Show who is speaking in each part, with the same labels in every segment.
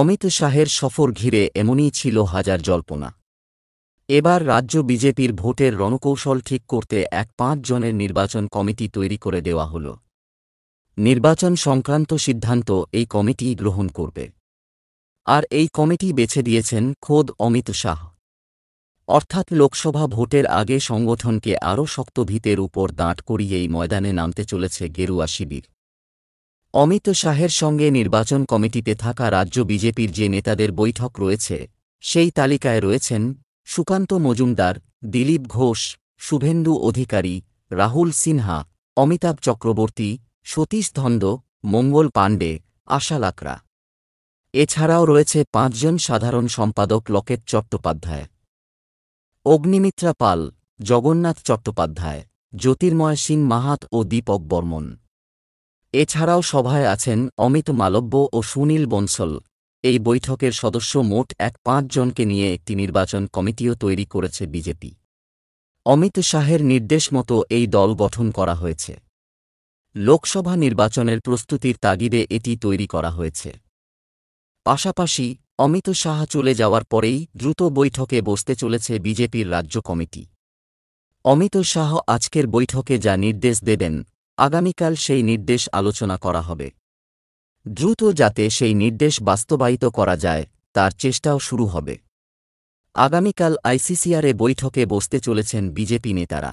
Speaker 1: অমিত শাহের সফর ঘিরে এমনই ছিল হাজার জল্পনা এবার রাজ্য বিজেপির ভোটের রণকৌশল ঠিক করতে এক পাঁচ জনের নির্বাচন কমিটি তৈরি করে দেওয়া হল নির্বাচন সংক্রান্ত সিদ্ধান্ত এই কমিটি গ্রহণ করবে আর এই কমিটি বেছে দিয়েছেন খোদ অমিত শাহ অর্থাৎ লোকসভা ভোটের আগে সংগঠনকে আরও শক্ত উপর দাঁট করিয়েই ময়দানে নামতে চলেছে গেরুয়া শিবির অমিত শাহের সঙ্গে নির্বাচন কমিটিতে থাকা রাজ্য বিজেপির যে নেতাদের বৈঠক রয়েছে সেই তালিকায় রয়েছেন সুকান্ত মজুমদার দিলীপ ঘোষ শুভেন্দু অধিকারী রাহুল সিনহা অমিতাভ চক্রবর্তী সতীশ ধন্দ মঙ্গল পাণ্ডে আশা লাকরা এছাড়াও রয়েছে পাঁচজন সাধারণ সম্পাদক লকেট চট্টোপাধ্যায় অগ্নিমিত্রা পাল জগন্নাথ চট্টোপাধ্যায় জ্যোতির্ময় সিং মাহাত ও দীপক বর্মন এছাড়াও সভায় আছেন অমিত মালব্য ও সুনীল বনসল এই বৈঠকের সদস্য মোট এক পাঁচজনকে নিয়ে একটি নির্বাচন কমিটিও তৈরি করেছে বিজেপি অমিত শাহের নির্দেশ মতো এই দল গঠন করা হয়েছে লোকসভা নির্বাচনের প্রস্তুতির তাগিদে এটি তৈরি করা হয়েছে পাশাপাশি অমিত শাহ চলে যাওয়ার পরেই দ্রুত বৈঠকে বসতে চলেছে বিজেপির রাজ্য কমিটি অমিত শাহ আজকের বৈঠকে যা নির্দেশ দেবেন আগামীকাল সেই নির্দেশ আলোচনা করা হবে দ্রুত যাতে সেই নির্দেশ বাস্তবায়িত করা যায় তার চেষ্টাও শুরু হবে আগামীকাল আইসিসিআরে বৈঠকে বসতে চলেছেন বিজেপি নেতারা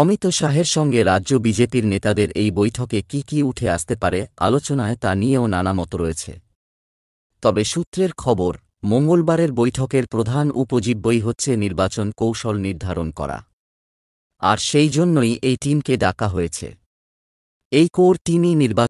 Speaker 1: অমিত শাহের সঙ্গে রাজ্য বিজেপির নেতাদের এই বৈঠকে কি কি উঠে আসতে পারে আলোচনায় তা নিয়েও নানা মত রয়েছে তবে সূত্রের খবর মঙ্গলবারের বৈঠকের প্রধান উপজীব্যই হচ্ছে নির্বাচন কৌশল নির্ধারণ করা আর সেই জন্যই এই টিমকে ডাকা হয়েছে এই কোর টিমই নির্বাচন